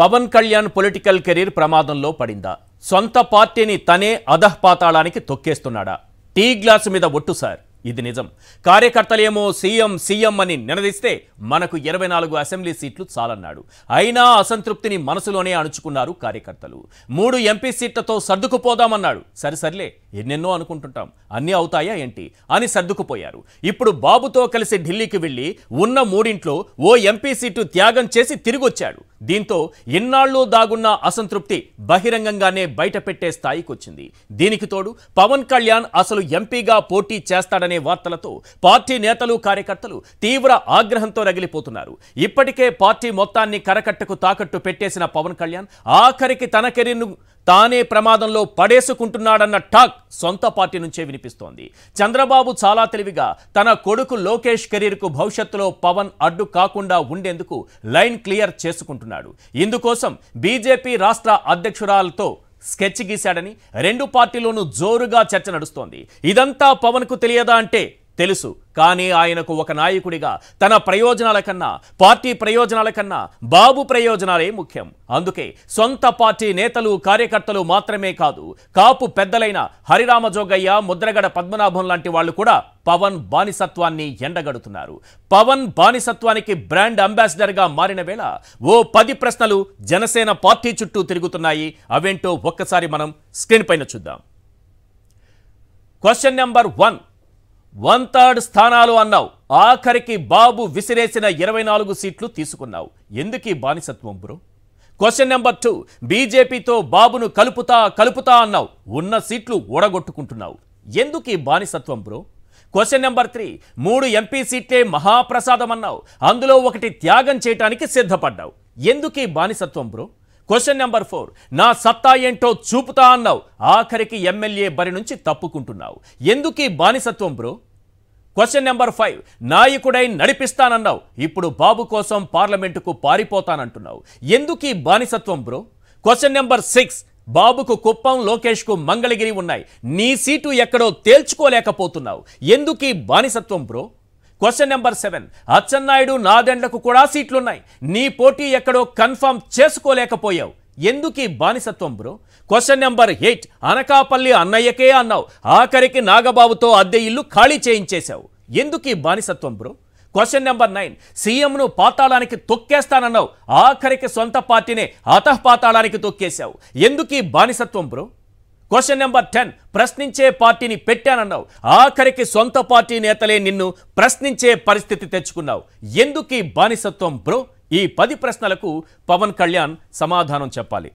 Pawan Kalyan political career ప్రమాదంలో పడిందా సొంత పార్టీని తనే పాతాళానికి తొక్కేస్తున్నాడా టీ గ్లాసు మీద ఒట్టు సార్ ఇది నిజం కార్యకర్తలేమో సీఎం సీఎం అని నినదిస్తే మనకు ఇరవై నాలుగు అసెంబ్లీ సీట్లు చాలన్నాడు అయినా అసంతృప్తిని మనసులోనే అణుచుకున్నారు కార్యకర్తలు మూడు ఎంపీ సీట్లతో సర్దుకుపోదామన్నాడు సరి సర్లే ఎన్నెన్నో అనుకుంటుంటాం అన్నీ అవుతాయా ఏంటి అని సర్దుకుపోయారు ఇప్పుడు బాబుతో కలిసి ఢిల్లీకి వెళ్ళి ఉన్న మూడింట్లో ఓ ఎంపీ సీటు త్యాగం చేసి తిరిగొచ్చాడు దీంతో ఇన్నాళ్ళు దాగున్న అసంతృప్తి బహిరంగంగానే బయటపెట్టే స్థాయికొచ్చింది దీనికి తోడు పవన్ కళ్యాణ్ అసలు ఎంపీగా పోటీ చేస్తాడనే వార్తలతో పార్టీ నేతలు కార్యకర్తలు తీవ్ర ఆగ్రహంతో రగిలిపోతున్నారు ఇప్పటికే పార్టీ మొత్తాన్ని కరకట్టకు తాకట్టు పెట్టేసిన పవన్ కళ్యాణ్ ఆఖరికి తన కెరీర్ను తానే ప్రమాదంలో పడేసుకుంటున్నాడన్న టాక్ సొంత పార్టీ నుంచే వినిపిస్తోంది చంద్రబాబు చాలా తెలివిగా తన కొడుకు లోకేష్ కెరీర్కు భవిష్యత్తులో పవన్ అడ్డు కాకుండా ఉండేందుకు లైన్ క్లియర్ చేసుకుంటున్నాడు ఇందుకోసం బీజేపీ రాష్ట్ర అధ్యక్షురాలతో స్కెచ్ గీశాడని రెండు పార్టీలోనూ జోరుగా చర్చ నడుస్తోంది ఇదంతా పవన్కు తెలియదా అంటే తెలుసు కానీ ఆయనకు ఒక నాయకుడిగా తన ప్రయోజనాల కన్నా పార్టీ ప్రయోజనాల కన్నా బాబు ప్రయోజనాలే ముఖ్యం అందుకే సొంత పార్టీ నేతలు కార్యకర్తలు మాత్రమే కాదు కాపు పెద్దలైన హరిరామజోగయ్య ముద్రగడ పద్మనాభం లాంటి వాళ్ళు కూడా పవన్ బానిసత్వాన్ని ఎండగడుతున్నారు పవన్ బానిసత్వానికి బ్రాండ్ అంబాసిడర్గా మారిన వేళ ఓ పది ప్రశ్నలు జనసేన పార్టీ చుట్టూ తిరుగుతున్నాయి అవేంటో ఒక్కసారి మనం స్క్రీన్ పైన చూద్దాం question number one one third స్థానాలు అన్నావు ఆఖరికి బాబు విసిరేసిన ఇరవై నాలుగు సీట్లు తీసుకున్నావు ఎందుకీ బానిసత్వం బ్రో క్వశ్చన్ నెంబర్ టూ బీజేపీతో బాబును కలుపుతా కలుపుతా అన్నావు ఉన్న సీట్లు ఓడగొట్టుకుంటున్నావు ఎందుకు ఈ బానిసత్వం బ్రో క్వశ్చన్ నెంబర్ త్రీ మూడు ఎంపీ సీట్లే మహాప్రసాదం అన్నావు అందులో ఒకటి త్యాగం చేయటానికి సిద్ధపడ్డావు ఎందుకు ఈ బానిసత్వం బ్రో క్వశ్చన్ నెంబర్ ఫోర్ నా సత్తా ఏంటో చూపుతా అన్నావు ఆఖరికి ఎమ్మెల్యే బరి నుంచి తప్పుకుంటున్నావు ఎందుకీ బానిసత్వం బ్రో క్వశ్చన్ నెంబర్ ఫైవ్ నాయకుడై నడిపిస్తానన్నావు ఇప్పుడు బాబు కోసం పార్లమెంటుకు పారిపోతానంటున్నావు ఎందుకీ బానిసత్వం బ్రో క్వశ్చన్ నెంబర్ సిక్స్ బాబుకు కుప్పం లోకేష్కు మంగళగిరి ఉన్నాయి నీ సీటు ఎక్కడో తేల్చుకోలేకపోతున్నావు ఎందుకీ బానిసత్వం bro question number seven Atchannaidu నాదెండ్లకు కూడా సీట్లున్నాయి నీ పోటీ ఎక్కడో కన్ఫర్మ్ చేసుకోలేకపోయావు ఎందుకీ బానిసత్వం bro question number eight Anakapalli అన్నయ్యకే అన్నావు ఆఖరికి నాగబాబుతో అద్దె ఇల్లు ఖాళీ చేయించేశావు ఎందుకీ బానిసత్వం బ్రో క్వశ్చన్ నెంబర్ నైన్ సీఎంను పాతాళానికి తొక్కేస్తానన్నావు ఆఖరికి సొంత పార్టీనే పాతాళానికి తొక్కేశావు ఎందుకీ బానిసత్వం బ్రో క్వశ్చన్ నెంబర్ టెన్ ప్రశ్నించే పార్టీని పెట్టానన్నావు ఆఖరికి సొంత పార్టీ నేతలే నిన్ను ప్రశ్నించే పరిస్థితి తెచ్చుకున్నావు ఎందుకు ఈ బానిసత్వం బ్రో ఈ పది ప్రశ్నలకు పవన్ కళ్యాణ్ సమాధానం చెప్పాలి